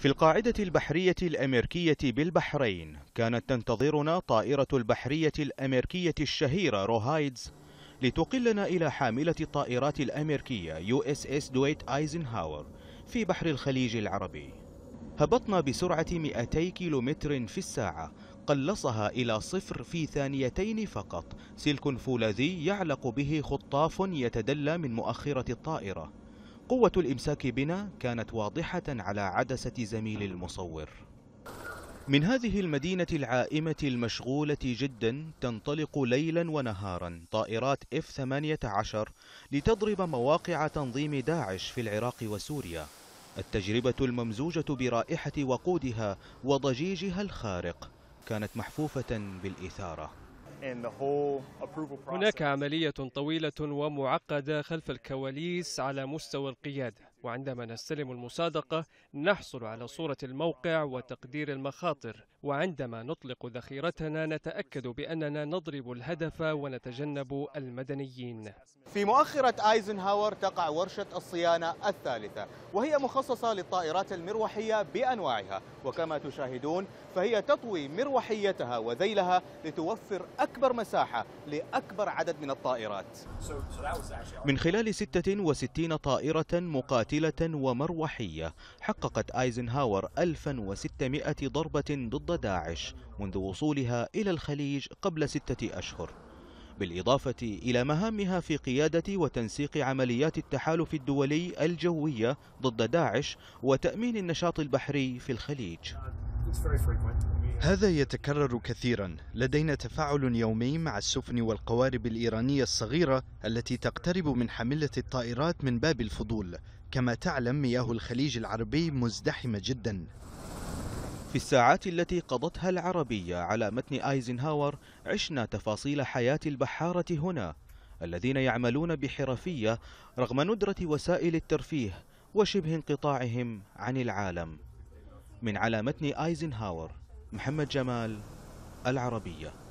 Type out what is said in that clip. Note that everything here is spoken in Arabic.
في القاعدة البحرية الأمريكية بالبحرين كانت تنتظرنا طائرة البحرية الأمريكية الشهيرة روهايدز لتقلنا إلى حاملة الطائرات الأمريكية يو اس اس دويت ايزنهاور في بحر الخليج العربي هبطنا بسرعة 200 كيلومتر في الساعة قلصها إلى صفر في ثانيتين فقط سلك فولاذي يعلق به خطاف يتدلى من مؤخرة الطائرة قوة الإمساك بنا كانت واضحة على عدسة زميل المصور من هذه المدينة العائمة المشغولة جدا تنطلق ليلا ونهارا طائرات F-18 لتضرب مواقع تنظيم داعش في العراق وسوريا التجربة الممزوجة برائحة وقودها وضجيجها الخارق كانت محفوفة بالإثارة هناك عملية طويلة ومعقدة خلف الكواليس على مستوى القيادة وعندما نستلم المصادقة نحصل على صورة الموقع وتقدير المخاطر وعندما نطلق ذخيرتنا نتأكد بأننا نضرب الهدف ونتجنب المدنيين في مؤخرة آيزنهاور تقع ورشة الصيانة الثالثة وهي مخصصة للطائرات المروحية بأنواعها وكما تشاهدون فهي تطوي مروحيتها وذيلها لتوفر أكبر مساحة لأكبر عدد من الطائرات من خلال 66 طائرة مقاتلة قاتلة ومروحية حققت آيزنهاور 1600 ضربة ضد داعش منذ وصولها إلى الخليج قبل ستة أشهر بالإضافة إلى مهامها في قيادة وتنسيق عمليات التحالف الدولي الجوية ضد داعش وتأمين النشاط البحري في الخليج هذا يتكرر كثيرا لدينا تفاعل يومي مع السفن والقوارب الإيرانية الصغيرة التي تقترب من حملة الطائرات من باب الفضول كما تعلم مياه الخليج العربي مزدحمة جدا في الساعات التي قضتها العربية على متن آيزنهاور عشنا تفاصيل حياة البحارة هنا الذين يعملون بحرفية رغم ندرة وسائل الترفيه وشبه انقطاعهم عن العالم من على متن آيزنهاور محمد جمال العربية